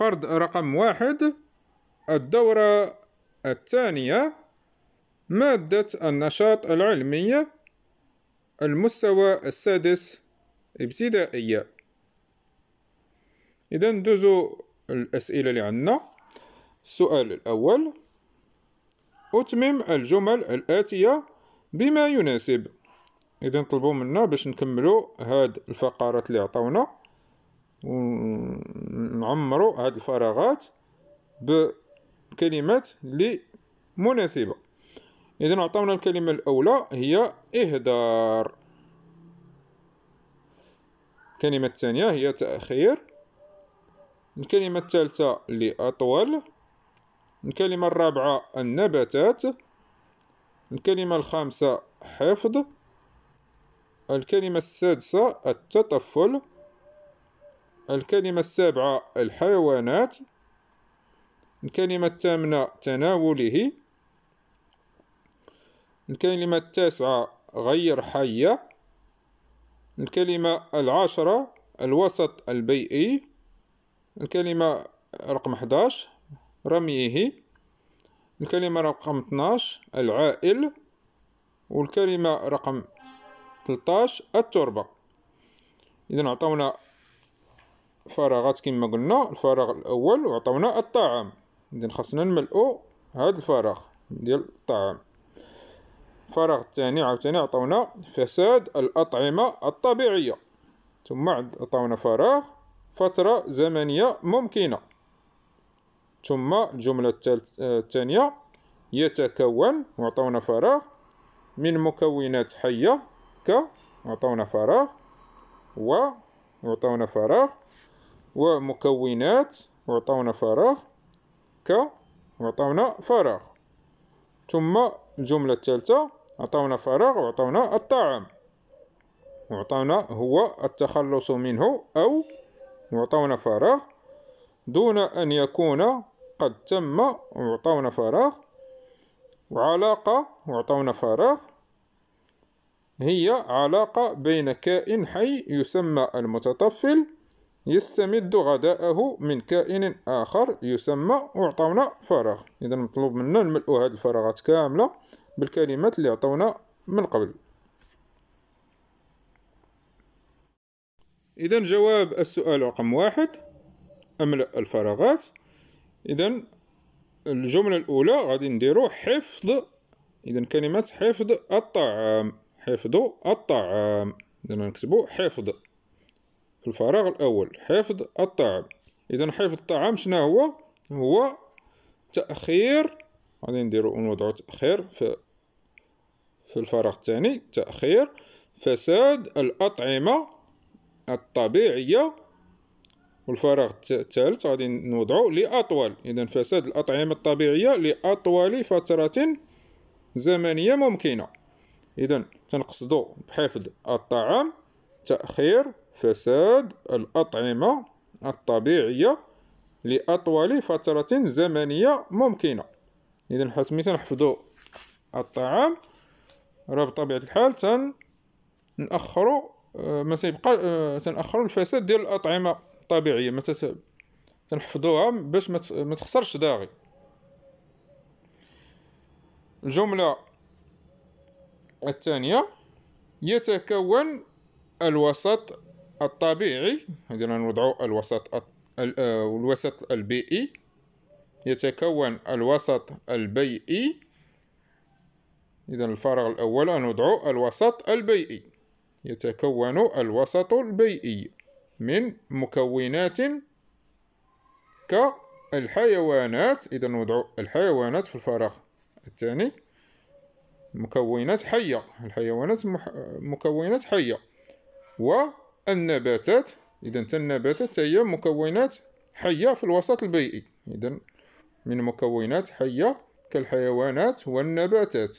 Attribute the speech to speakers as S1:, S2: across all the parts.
S1: الفرد رقم واحد الدورة الثانية مادة النشاط العلمي المستوى السادس ابتدائية إذا ندوزو الأسئلة اللي عندنا السؤال الأول أتمم الجمل الآتية بما يناسب إذا طلبوا منا باش نكملو هاد الفقرات اللي عطاونا ونعمروا هاد الفراغات بكلمات لي مناسبة إذا عطاونا الكلمة الأولى هي إهدار الكلمة الثانية هي تأخير الكلمة الثالثة لأطول الكلمة الرابعة النباتات الكلمة الخامسة حفظ الكلمة السادسة التطفل الكلمة السابعة الحيوانات الكلمة الثامنة تناوله الكلمة التاسعة غير حية الكلمة العاشرة الوسط البيئي الكلمة رقم 11 رميه الكلمة رقم 12 العائل والكلمة رقم 13 التربة إذا عطونا فراغات كما قلنا الفراغ الاول وعطونا الطعام اذا خاصنا نملؤو هذا الفراغ ديال الطعام الفراغ الثاني عاوتاني عطاونا فساد الاطعمه الطبيعيه ثم عطاونا فراغ فتره زمنيه ممكنه ثم الجمله الثانيه يتكون وعطاونا فراغ من مكونات حيه ك وعطاونا فراغ و وعطاونا فراغ ومكونات وعطاونا فراغ ك وعطاونا فراغ ثم الجملة الثالثة عطاونا فراغ وعطاونا الطعام وعطاونا هو التخلص منه أو وعطاونا فراغ دون أن يكون قد تم وعطاونا فراغ وعلاقة وعطاونا فراغ هي علاقة بين كائن حي يسمى المتطفل يستمد غداءه من كائن آخر يسمى وعطاونا فراغ إذا مطلوب منا نملؤ هذه الفراغات كاملة بالكلمات اللي عطاونا من قبل إذا جواب السؤال رقم واحد أملأ الفراغات إذا الجملة الأولى غادي نديرو حفظ إذا كلمة حفظ الطعام حفظ الطعام إذا نكتبو حفظ في الفراغ الأول حفظ الطعام إذا حفظ الطعام شنو هو هو تأخير غادي نديرو نوضعو تأخير في في الفراغ الثاني تأخير فساد الأطعمة الطبيعية والفراغ الثالث غادي نوضعو لأطول إذا فساد الأطعمة الطبيعية لأطول فترة زمنية ممكنة إذا تنقصدو بحفظ الطعام تأخير فساد الأطعمة الطبيعية لأطول فترة زمنية ممكنة إذا حتمية نحفظو الطعام راه بطبيعة الحال تن نأخرو آه، ما آه، تنأخرو الفساد ديال الأطعمة الطبيعية ما تنحفظوها باش ما تخسرش داغي الجملة الثانية يتكون الوسط الطبيعي قدرنا نوضعو الوسط آه، الوسط البيئي يتكون الوسط البيئي إذا الفراغ الأول نوضع الوسط البيئي يتكون الوسط البيئي من مكونات كالحيوانات إذا نوضع الحيوانات في الفراغ الثاني مكونات حية الحيوانات مكونات حية و النباتات إذا النباتات هي مكونات حية في الوسط البيئي إذا من مكونات حية كالحيوانات والنباتات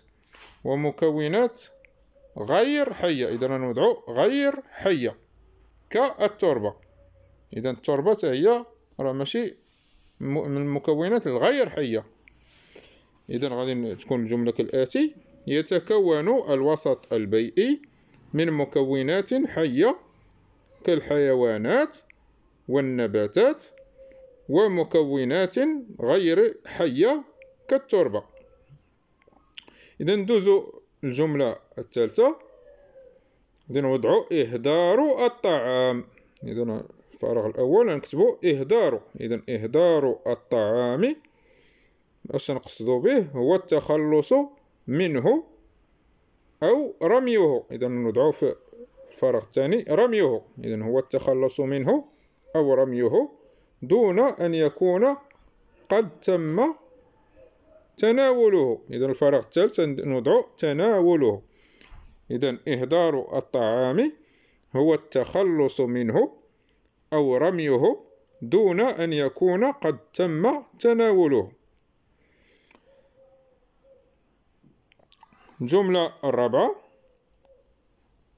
S1: ومكونات غير حية إذا نوضع غير حية كالتربة إذا التربة هي راه ماشي من المكونات الغير حية إذا غادي تكون الجملة كالآتي يتكون الوسط البيئي من مكونات حية كالحيوانات والنباتات ومكونات غير حية كالتربة إذا ندوزو الجملة الثالثة إذا نوضعو إهدار الطعام إذا الفراغ الأول نكتبو إهدار إذا إهدار الطعام اش نقصدو به هو التخلص منه أو رميه إذا نوضعو في الفراغ الثاني رميه إذا هو التخلص منه أو رميه دون أن يكون قد تم تناوله إذا الفراغ الثالث نضع تناوله إذا إهدار الطعام هو التخلص منه أو رميه دون أن يكون قد تم تناوله الجملة الرابعة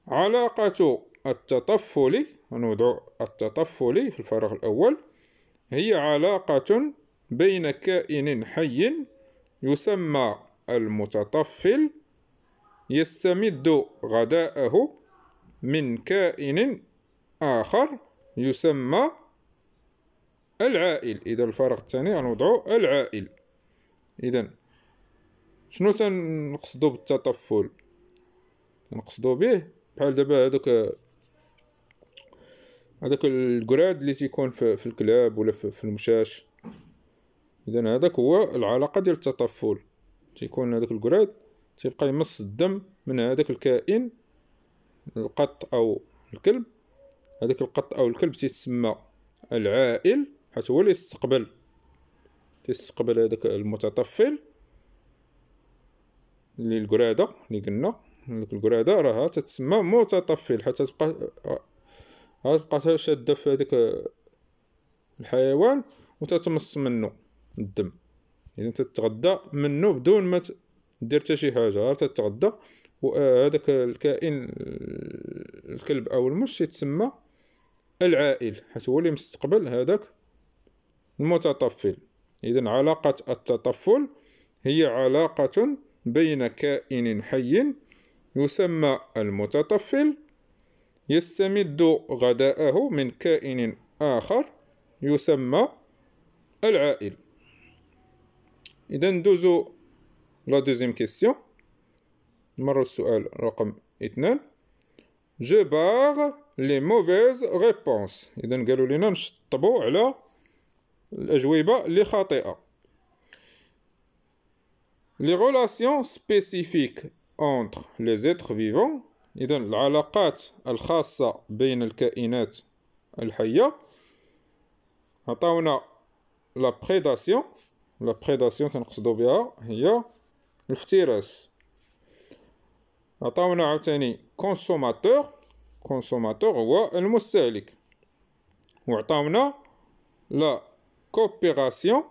S1: علاقة التطفل نوضع التطفل في الفراغ الأول هي علاقة بين كائن حي يسمى المتطفل يستمد غداءه من كائن آخر يسمى العائل إذا الفراغ الثاني غنوضعو العائل إذا شنو تنقصدو بالتطفل تنقصدو به بحال دابا هذاك هذاك الكراد اللي تيكون في, في الكلاب ولا في, في المشاش اذا هذاك هو العلاقه ديال التطفل تيكون هذاك الكراد تيبقى يمص الدم من هذاك الكائن القط او الكلب هذاك القط او الكلب تيتسمى العائل حيت هو اللي يستقبل تيستقبل هذاك المتطفل اللي القراده اللي قلنا ديك القراده راها تتسمى متطفل حتى تبقى آه، آه، تبقى شاده في هذاك الحيوان وتتمص منه الدم اذا يعني تتغذى منه بدون ما دير حتى شي حاجه غير تتغدى وهذاك آه، الكائن الكلب او المش يتسمى العائل حيت هو اللي مستقبل هذاك المتطفل اذا علاقه التطفل هي علاقه بين كائن حي يسمى المتطفل يستمد غداءه من كائن آخر يسمى العائل إذا ندوزو لا دوزيام كيستيون نمرو السؤال رقم اثنان جو باغ لي موفيز غيبونس إذا قالوا لينا نشطبو على الأجوبة اللي خاطئة لي غولاسيون سبيسيفيك entre les êtres vivants إذا العلاقات الخاصة بين الكائنات الحية عطاونا لا بريداسيون لا بريداسيون كنقصدو بها هي الافتراس عطاونا عاوتاني كونسوماتور كونسوماتور هو المستهلك وعطاونا لا كوبيراسيون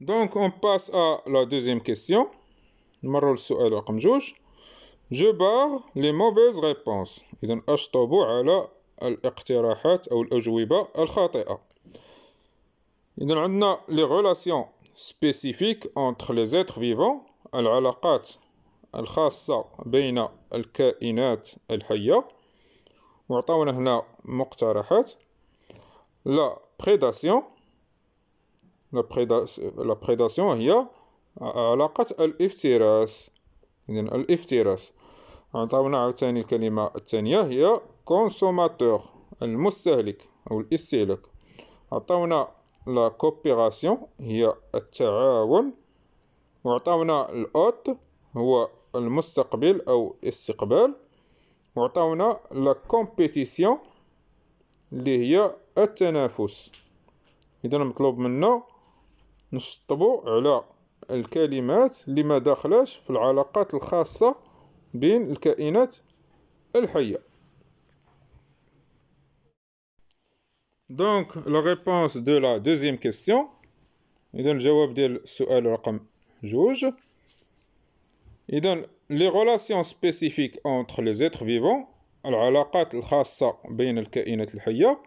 S1: Donc on passe à la deuxième question. Je barre les mauvaises réponses. il y les relations spécifiques entre les êtres vivants العلاقات الخاصة بين الكائنات الحية هنا la prédation لا بريداسيون هي علاقة الافتراس إذن الافتراس عطاونا عاوتاني الكلمة الثانية هي كونسوماتور المستهلك أو الاستهلاك عطاونا لا كوبيراسيون هي التعاون وعطاونا الأوت هو المستقبل أو استقبال وعطاونا لا كومبيتيسيون اللي هي التنافس إذا مطلوب منا نشطبوا على الكلمات اللي ما داخلاش في العلاقات الخاصة بين الكائنات الحية دونك لا ريبونس دو لا دوزيام كيستيون اذا الجواب ديال السؤال رقم جوج اذا لي غولاسيون سبيسيفيك اونتر لي زيتر فيفون العلاقات الخاصة بين الكائنات الحية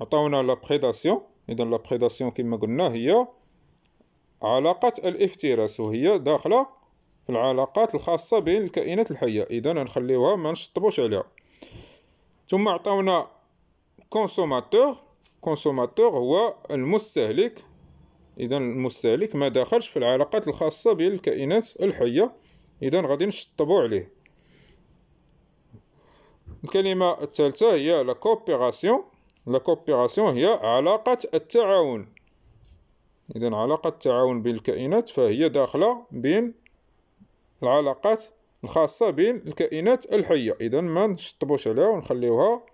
S1: عطاونا لا بريداسيون اذا لا بريداسيون كما قلنا هي علاقة الافتراس وهي داخلة في العلاقات الخاصة بين الكائنات الحية إذا نخليوها ما نشطبوش عليها ثم عطاونا كونسوماتور كونسوماتور هو المستهلك إذا المستهلك ما داخلش في العلاقات الخاصة بين الكائنات الحية إذا غادي نشطبو عليه الكلمة الثالثة هي لا كوبيراسيون لا كوبيراسيون هي علاقة التعاون إذا علاقة التعاون بين الكائنات فهي داخلة بين العلاقات الخاصة بين الكائنات الحية إذا ما نشطبوش عليها ونخليوها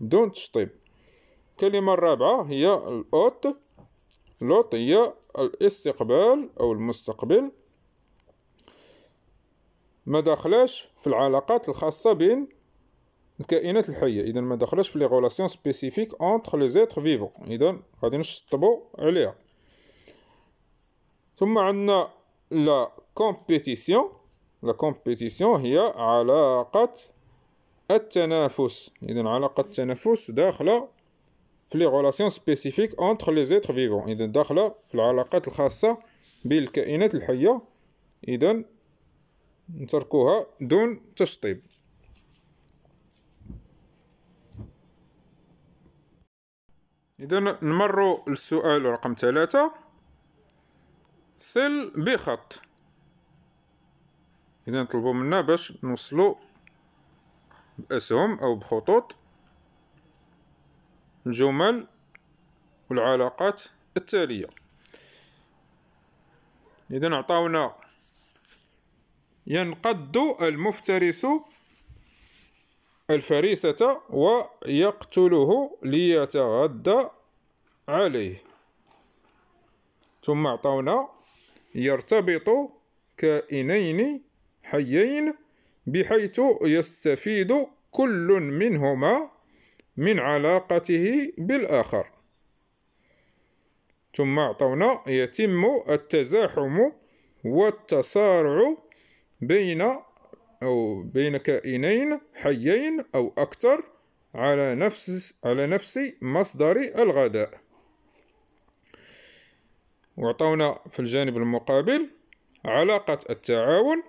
S1: دون تشطيب الكلمة الرابعة هي الأوت لوط هي الاستقبال أو المستقبل ما داخلاش في العلاقات الخاصة بين الكائنات الحية إذا ما داخلاش في لي غولاسيون سبيسيفيك أونتخ لي زيتر فيفون إذا غادي نشطبو عليها ثم عندنا لا كومبيتيسيون لا كومبيتيسيون هي علاقة التنافس إذا علاقة التنافس داخلة في لي غولاسيون سبيسيفيك أونتخ لي زيتر فيفون إذا داخلة في العلاقات الخاصة بالكائنات الحية إذا نتركوها دون تشطيب إذا نمر للسؤال رقم ثلاثة سل بخط اذا طلبوا منا باش نوصلوا باسهم او بخطوط الجمل والعلاقات التاليه اذا عطاونا ينقد المفترس الفريسة ويقتله ليتغدى عليه ثم عطاونا يرتبط كائنين حيين بحيث يستفيد كل منهما من علاقته بالآخر ثم أعطونا يتم التزاحم والتصارع بين أو بين كائنين حيين أو أكثر على نفس على نفس مصدر الغذاء وعطونا في الجانب المقابل علاقة التعاون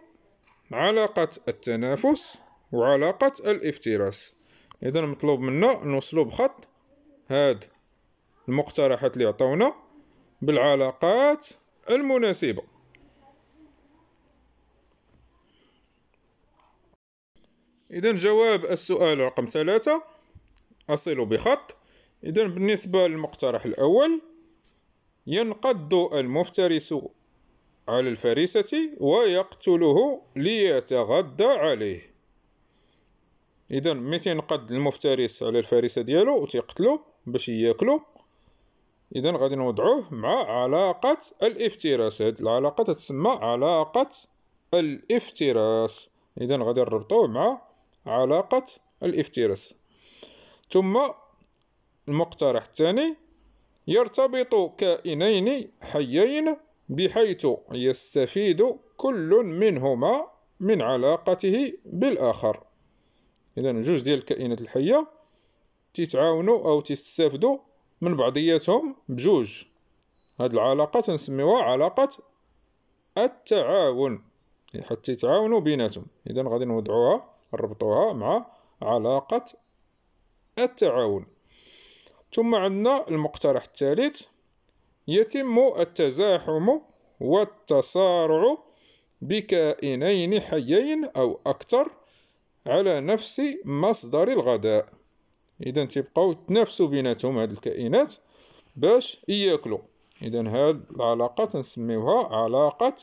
S1: علاقة التنافس وعلاقة الافتراس إذا مطلوب منا نوصلو بخط هاد المقترحات اللي عطونا بالعلاقات المناسبة إذا جواب السؤال رقم ثلاثة أصل بخط إذا بالنسبة للمقترح الأول ينقض المفترس على الفريسة ويقتله ليتغدى عليه إذا متى ينقض المفترس على الفريسة ديالو تيقتلو باش ياكلو إذا غادي نوضعوه مع علاقة الافتراس هاد العلاقة تتسمى علاقة الافتراس إذا غادي نربطوه مع علاقة الافتراس ثم المقترح الثاني يرتبط كائنين حيين بحيث يستفيد كل منهما من علاقته بالآخر إذا جوج ديال الكائنات الحية تتعاونوا أو تستفدوا من بعضياتهم بجوج هاد العلاقة تنسميوها علاقة التعاون يعني حتى يتعاونوا بيناتهم إذا غادي نوضعوها نربطوها مع علاقة التعاون ثم عندنا المقترح الثالث يتم التزاحم والتصارع بكائنين حيين أو أكثر على نفس مصدر الغذاء إذا تبقاو تنافسوا بيناتهم هاد الكائنات باش ياكلوا إذا هاد العلاقة تنسميوها علاقة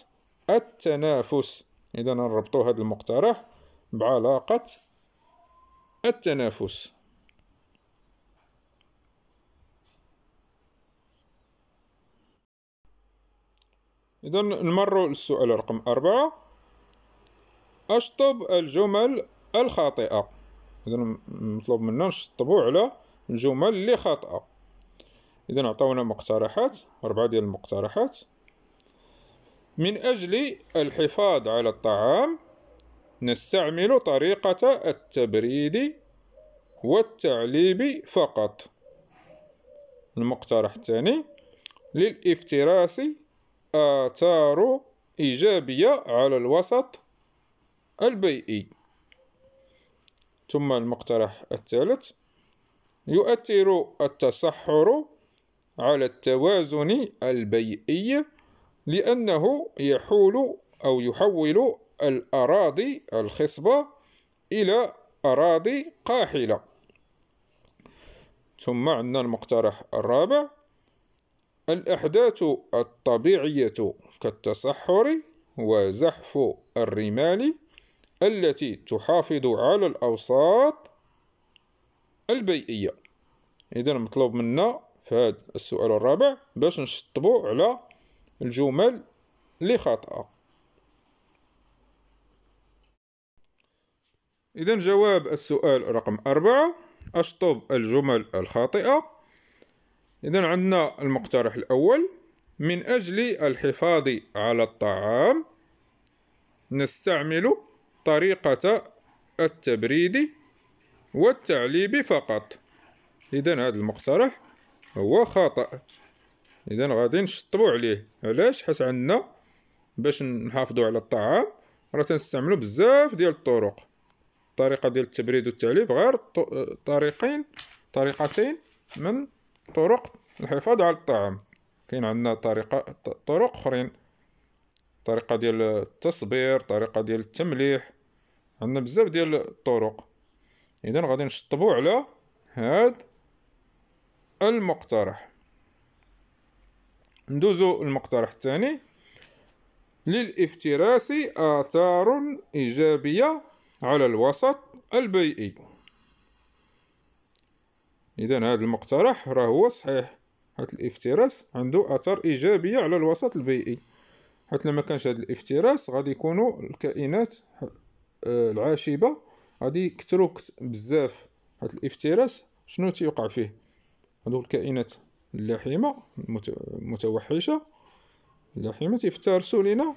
S1: التنافس إذا نربطوا هاد المقترح بعلاقة التنافس إذا نمر للسؤال رقم أربعة أشطب الجمل الخاطئة إذا مطلوب منا نشطبو على الجمل اللي خاطئة إذا عطاونا مقترحات أربعة ديال المقترحات من أجل الحفاظ على الطعام نستعمل طريقة التبريد والتعليب فقط المقترح الثاني للافتراس آثار إيجابية على الوسط البيئي ثم المقترح الثالث يؤثر التصحر على التوازن البيئي لأنه يحول أو يحول الأراضي الخصبة إلى أراضي قاحلة ثم عندنا المقترح الرابع الأحداث الطبيعية كالتصحر وزحف الرمال التي تحافظ على الأوساط البيئية إذا مطلوب منا في هذا السؤال الرابع باش نشطبو على الجمل اللي خاطئة إذا جواب السؤال رقم أربعة أشطب الجمل الخاطئة إذا عندنا المقترح الأول من أجل الحفاظ على الطعام نستعمل طريقة التبريد والتعليب فقط إذا هذا المقترح هو خطأ إذا غادي نشطبو عليه علاش حيت عندنا باش نحافظو على الطعام راه تنستعملو بزاف ديال الطرق الطريقة ديال التبريد والتعليب غير طريقين طريقتين من طرق الحفاظ على الطعام كاين عندنا طريقة طرق أخرين طريقة ديال التصبير طريقة ديال التمليح عندنا بزاف ديال الطرق إذا غادي نشطبو على هاد المقترح ندوزو المقترح الثاني للافتراس آثار إيجابية على الوسط البيئي إذا هذا المقترح راه هو صحيح هاد الافتراس عنده اثار ايجابيه على الوسط البيئي حيت لما كانش هاد الافتراس غادي يكونوا الكائنات آه، العاشبه غادي يكثروا بزاف هاد الافتراس شنو تيوقع فيه هادوك الكائنات اللحيمه المتوحشه اللحيمه تيفترسوا لينا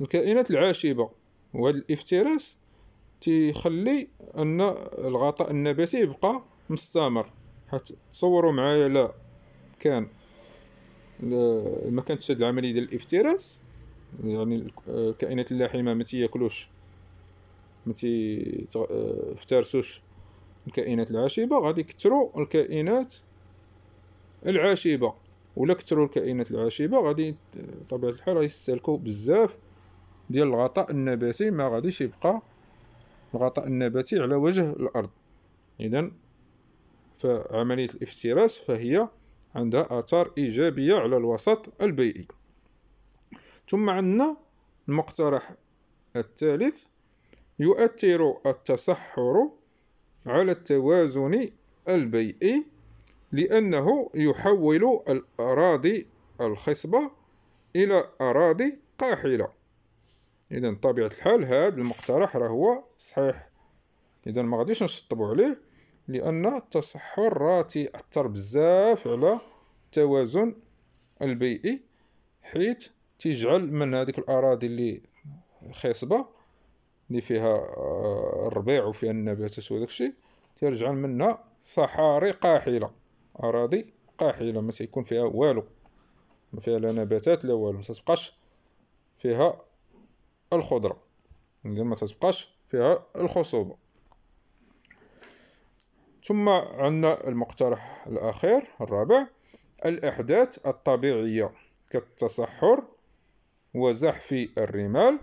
S1: الكائنات العاشبه وهاد الافتراس تيخلي ان الغطاء النباتي يبقى مستمر حيت تصوروا معايا لا كان آه، ما كانتش هاد العمليه ديال الافتراس يعني الكائنات اللاحمه ما تياكلوش ما تفترسوش آه، الكائنات العاشبه غادي يكثروا الكائنات العاشبه ولا كثروا الكائنات العاشبه غادي بطبيعه الحال يستهلكوا بزاف ديال الغطاء النباتي ما غاديش يبقى الغطاء النباتي على وجه الارض اذا فعمليه الافتراس فهي عندها آثار إيجابية على الوسط البيئي ثم عندنا المقترح الثالث يؤثر التصحر على التوازن البيئي لأنه يحول الأراضي الخصبة إلى أراضي قاحلة إذا طبيعة الحال هذا المقترح راه هو صحيح إذا ما غاديش نشطبوا عليه لأن التصحر راه تيأثر بزاف على التوازن البيئي حيث تيجعل من هذيك الأراضي اللي خصبة اللي فيها آه، الربيع وفيها النباتات وداك الشيء تيرجع منها صحاري قاحلة أراضي قاحلة ما تيكون فيها والو ما فيها لا نباتات لا والو ما تبقاش فيها الخضرة ما تبقاش فيها الخصوبة ثم عندنا المقترح الأخير الرابع الأحداث الطبيعية كالتصحر وزحف الرمال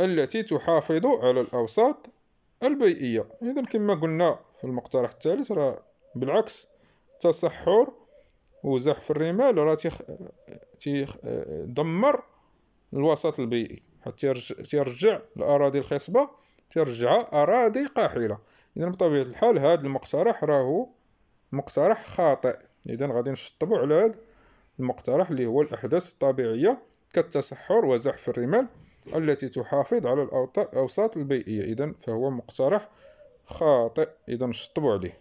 S1: التي تحافظ على الأوساط البيئية إذا كما قلنا في المقترح الثالث راه بالعكس التصحر وزحف الرمال راه تيخ... تيخ... الوسط البيئي حتى تيرجع الأراضي الخصبة ترجع أراضي قاحلة اذا بطبيعه الحال هذا المقترح راهو مقترح خاطئ اذا غادي نشطبوا على المقترح اللي هو الاحداث الطبيعيه كالتسحر وزحف الرمال التي تحافظ على الاوساط البيئيه اذا فهو مقترح خاطئ اذا نشطبوا عليه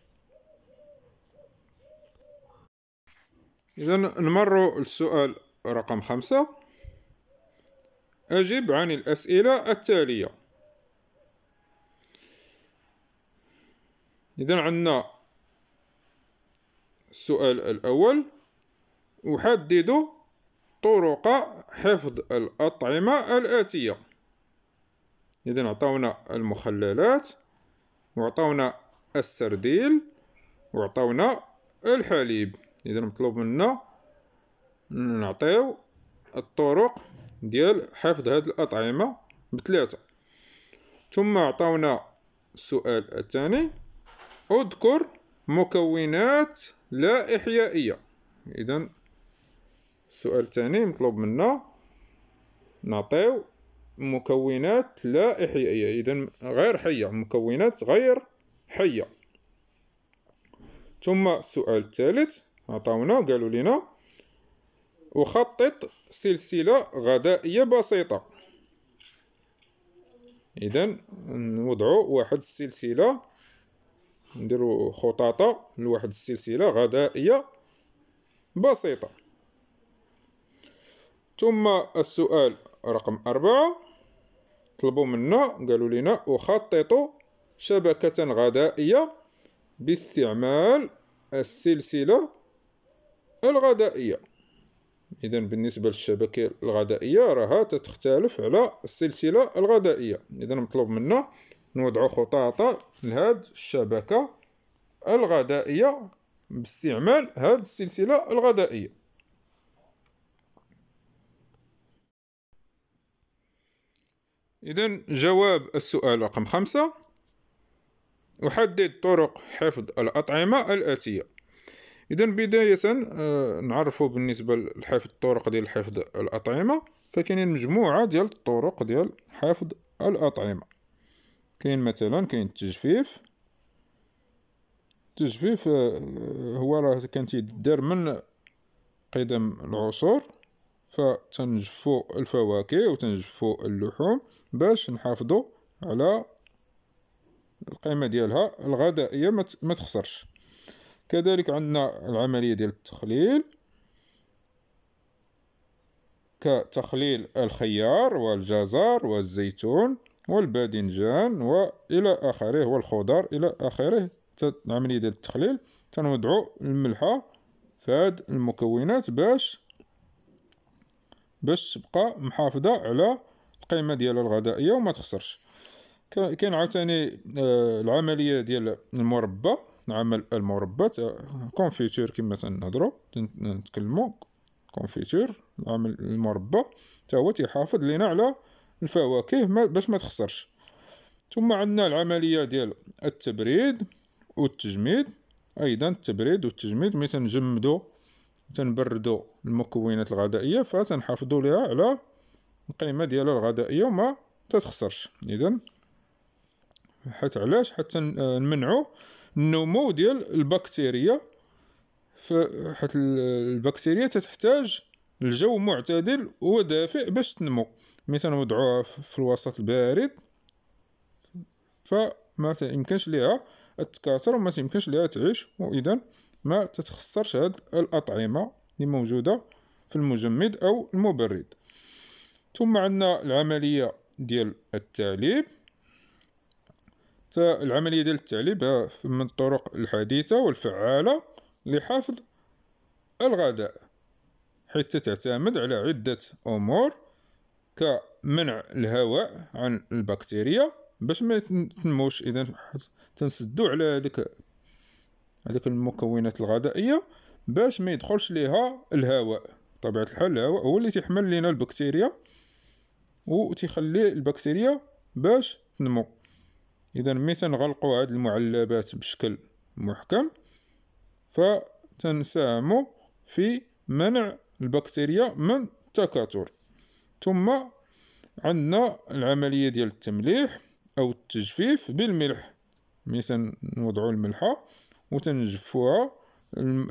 S1: اذا نمر للسؤال رقم خمسة اجب عن الاسئله التاليه إذا عندنا السؤال الأول أحدد طرق حفظ الأطعمة الآتية إذا عطاونا المخللات وعطاونا السرديل وعطاونا الحليب إذا مطلوب منا نعطيو الطرق ديال حفظ هاد الأطعمة بثلاثة ثم عطاونا السؤال الثاني اذكر مكونات لا إحيائية إذا السؤال الثاني مطلوب منا نعطيو مكونات لا إحيائية إذا غير حية مكونات غير حية ثم السؤال الثالث عطاونا قالوا لنا أخطط سلسلة غذائية بسيطة إذا نوضعو واحد السلسلة نديرو خطاطة لواحد السلسلة غذائية بسيطة ثم السؤال رقم أربعة طلبوا منا قالوا لنا أخطط شبكة غذائية باستعمال السلسلة الغذائية إذا بالنسبة للشبكة الغذائية راها تختلف على السلسلة الغذائية إذا مطلوب منا نوضعوا خطاطة لهاد الشبكة الغذائية باستعمال هاد السلسلة الغذائية إذا جواب السؤال رقم خمسة أحدد طرق حفظ الأطعمة الآتية إذا بداية آه، نعرفه بالنسبة لحفظ الطرق ديال حفظ الأطعمة فكاينين مجموعة ديال الطرق ديال حفظ الأطعمة كاين مثلا كاين التجفيف التجفيف آه، آه، هو راه كان تيدار من قدم العصور فتنجفو الفواكه وتنجفو اللحوم باش نحافظو على القيمه ديالها الغذائيه ما تخسرش كذلك عندنا العمليه ديال التخليل كتخليل الخيار والجزر والزيتون والباذنجان والى اخره والخضر الى اخره العمليه ديال التخليل تنوضعوا الملحه في هاد المكونات باش باش تبقى محافظه على القيمه ديالها الغذائيه وما تخسرش كاين عاوتاني آه، العمليه ديال المربى عمل المربى كونفيتور كما تنهضروا نتكلموا كونفيتور عمل المربى حتى هو تيحافظ لينا على الفواكه باش ما تخسرش ثم عندنا العمليه ديال التبريد والتجميد ايضا التبريد والتجميد ملي تنجمدو تنبردو المكونات الغذائيه فتنحافظوا ليها على القيمه ديالها الغذائيه وما تتخسرش اذا حيت علاش حتى آه، نمنعوا النمو ديال البكتيريا حيت البكتيريا تحتاج الجو معتدل ودافئ باش تنمو مثلا وضعوها في الوسط البارد فما يمكنش ليها تتكاثر وما يمكنش ليها تعيش واذا ما تتخسرش هاد الاطعمه اللي موجوده في المجمد او المبرد ثم عندنا العمليه ديال التعليب العمليه ديال التعليب من الطرق الحديثه والفعاله لحفظ الغذاء حيث تعتمد على عده امور كمنع الهواء عن البكتيريا باش ما تنموش اذا تنسدو على هذيك هذيك المكونات الغذائيه باش ما يدخلش ليها الهواء بطبيعه الحال الهواء هو اللي تيحمل لينا البكتيريا وتيخلي البكتيريا باش تنمو اذا ملي تنغلقوا هاد المعلبات بشكل محكم فتنساهموا في منع البكتيريا من التكاثر ثم عندنا العملية ديال التمليح أو التجفيف بالملح مثلا نوضعو الملحة وتنجفوها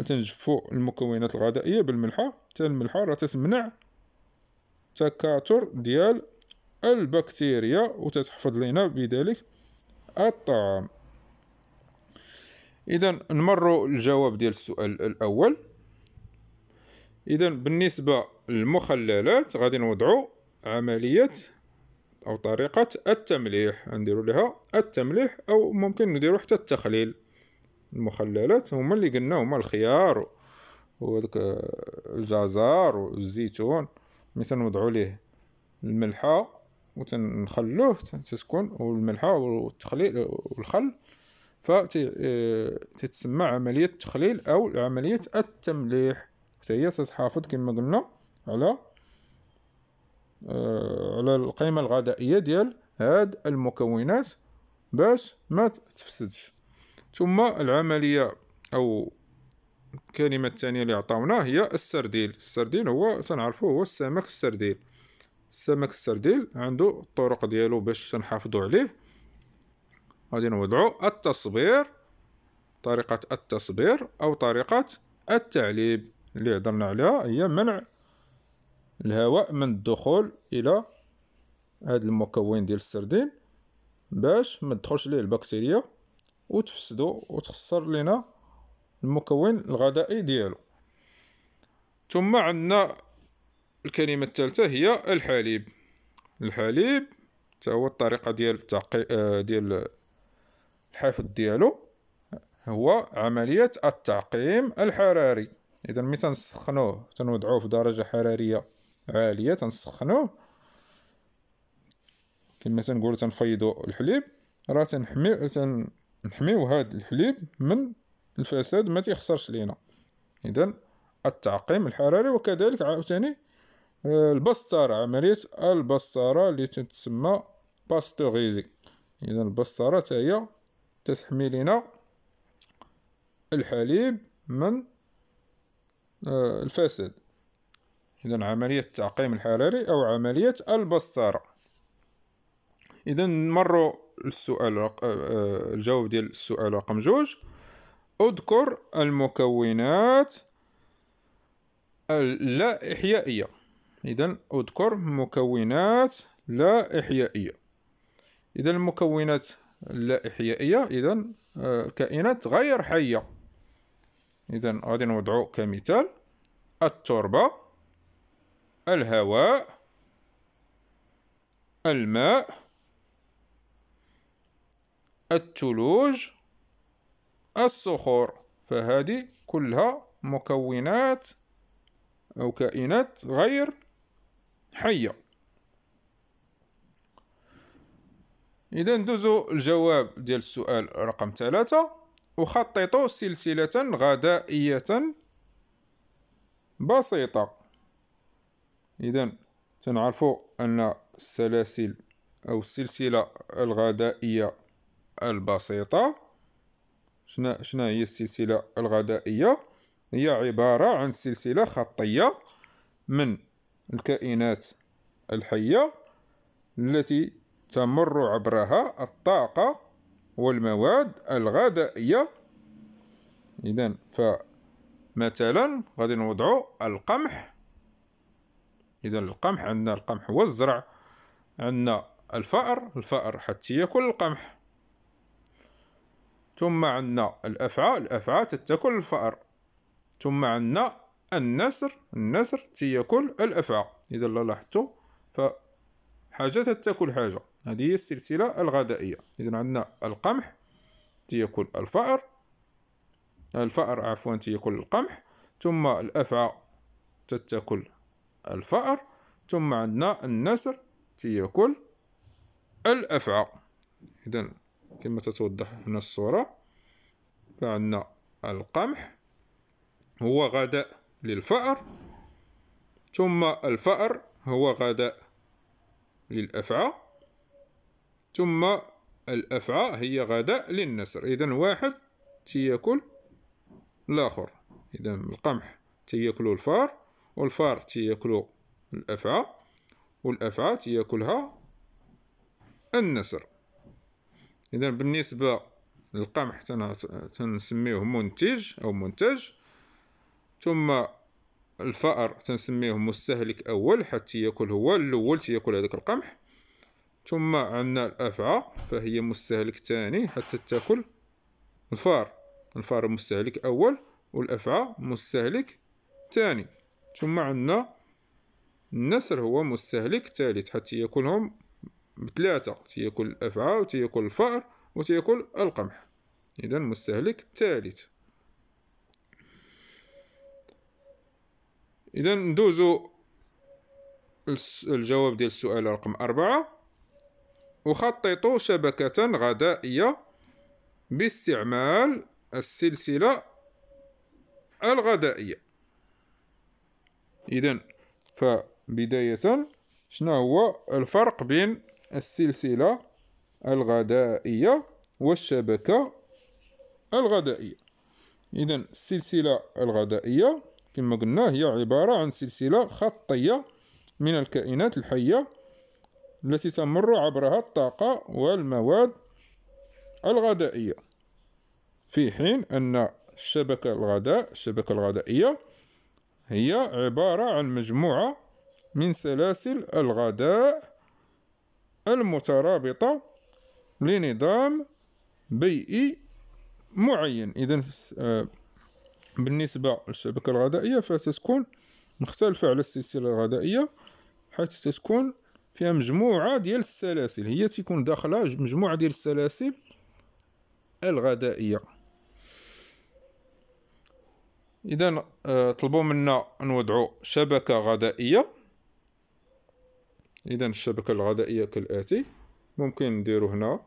S1: تنجفو المكونات الغذائية بالملحة حتى الملحة راه تتمنع تكاثر ديال البكتيريا وتتحفظ لنا بذلك الطعام اذا نمروا الجواب ديال السؤال الاول اذا بالنسبه للمخللات غادي نوضعوا عمليه او طريقه التمليح نديروا لها التمليح او ممكن نديروا حتى التخليل المخللات هما اللي قلنا هما الخيار وذاك آه، الجزر والزيتون مثلا نوضعوا ليه الملحه وتنخلوه تتكون والملحه والتخليل والخل فتتسمى آه، عمليه التخليل او عمليه التمليح حتى هي ستحافظ كما قلنا على آه على القيمه الغذائيه ديال هاد المكونات باش ما تفسدش ثم العمليه او الكلمه الثانيه اللي عطاونا هي السرديل السرديل هو تنعرفوه هو السمك السرديل السمك السرديل عنده الطرق ديالو باش تنحافظوا عليه غادي نوضعوا التصبير طريقه التصبير او طريقه التعليب اللي هضرنا عليها هي منع الهواء من الدخول الى هاد المكون ديال السردين باش ما تدخلش ليه البكتيريا وتفسدو وتخسر لنا المكون الغذائي ديالو ثم عندنا الكلمة الثالثة هي الحليب الحليب حتى هو الطريقة ديال آه، ديال الحفظ ديالو هو عملية التعقيم الحراري اذا ملي تنسخنوه تنوضعوه في درجه حراريه عاليه تنسخنوه كما تنقول تنفيضوا الحليب راه تنحمي تنحميو هاد الحليب من الفساد ما تيخسرش لينا اذا التعقيم الحراري وكذلك عاوتاني آه، البسطرة عملية البسطرة اللي تتسمى باستوريزي اذا البسطرة هي تحمي لنا الحليب من آه، الفساد إذا عملية التعقيم الحراري أو عملية البسترة إذا مروا السؤال رق... آه، آه، الجواب ديال السؤال رقم جوج اذكر المكونات اللا إحيائية إذا اذكر مكونات لا إحيائية إذا المكونات اللا إحيائية إذا كائنات غير حية إذا غادي نوضعو كمثال التربة الهواء الماء الثلوج الصخور فهذه كلها مكونات أو كائنات غير حية إذا ندوزو الجواب ديال السؤال رقم ثلاثة أخطط سلسلة غذائية بسيطة إذا سنعرف أن السلاسل أو السلسلة الغذائية البسيطة شنا هي السلسلة الغذائية هي عبارة عن سلسلة خطية من الكائنات الحية التي تمر عبرها الطاقة والمواد الغذائية إذا ف مثلا غادي نوضعوا القمح اذا القمح عندنا القمح هو الزرع عندنا الفأر الفأر حتى يأكل القمح ثم عندنا الأفعى الأفعى تتأكل الفأر ثم عندنا النسر النسر تيأكل الأفعى إذا لاحظتوا فحاجة تتأكل حاجة هذه هي السلسلة الغذائية إذا عندنا القمح تيأكل الفأر الفأر عفوا تيأكل القمح ثم الأفعى تتأكل الفأر ثم عندنا النسر تيأكل الأفعى إذا كما تتوضح هنا الصورة فعندنا القمح هو غداء للفأر ثم الفأر هو غداء للأفعى ثم الأفعى هي غداء للنسر إذا واحد تيأكل الاخر اذا القمح تياكلو الفار والفار تياكلو الافعى والافعى تياكلها النسر اذا بالنسبه للقمح تنسميه منتج او منتج ثم الفأر تنسميه مستهلك اول حتى ياكل هو الاول تياكل هذاك القمح ثم عندنا الافعى فهي مستهلك ثاني حتى تاكل الفار الفار مستهلك أول والأفعى مستهلك ثاني ثم عندنا النسر هو مستهلك ثالث حتى يأكلهم بثلاثة تيأكل الأفعى وتيأكل الفأر وتيأكل القمح إذا مستهلك ثالث إذا ندوزو الجواب ديال السؤال رقم أربعة أخطط شبكة غذائية باستعمال السلسلة الغذائية إذا فبداية شنو هو الفرق بين السلسلة الغذائية والشبكة الغذائية إذا السلسلة الغذائية كما قلنا هي عبارة عن سلسلة خطية من الكائنات الحية التي تمر عبرها الطاقة والمواد الغذائية في حين أن الشبكة الغذاء الشبكة الغذائية هي عبارة عن مجموعة من سلاسل الغذاء المترابطة لنظام بيئي معين إذا آه، بالنسبة للشبكة الغذائية فستكون مختلفة على السلسلة الغذائية حيث تكون فيها مجموعة ديال السلاسل هي تكون داخلها مجموعة ديال السلاسل الغذائية اذا آه، طلبوا منا نوضعوا شبكه غذائيه اذا الشبكه الغذائيه كالاتي ممكن نديرو هنا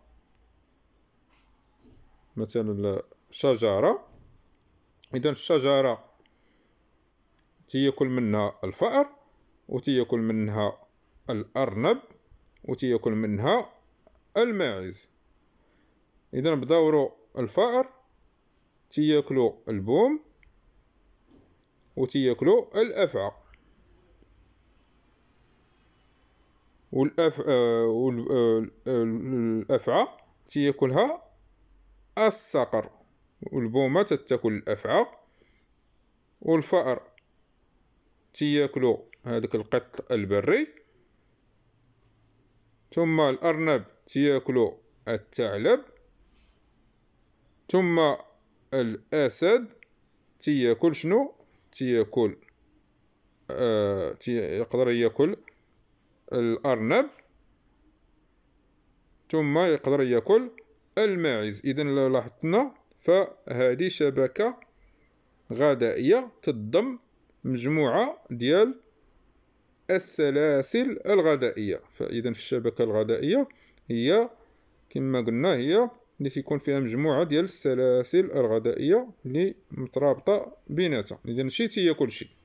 S1: مثلا شجره اذا الشجره تياكل منها الفأر وتياكل منها الأرنب وتياكل منها الماعز اذا بدورو الفأر تياكلو البوم وتياكلوا الافعى والأف... آه، والافعى آه، تياكلها الصقر والبومة تتاكل الافعى والفأر تياكلو هذاك القط البري ثم الأرنب تياكلو الثعلب ثم الأسد تياكل شنو تياكل آه يقدر ياكل الارنب ثم يقدر ياكل الماعز اذا لو لاحظنا فهذه شبكه غذائيه تضم مجموعه ديال السلاسل الغذائيه فاذا في الشبكه الغذائيه هي كما قلنا هي اللي تيكون فيها مجموعه ديال السلاسل الغذائيه اللي مترابطه بيناتها اذا شي تياكل شي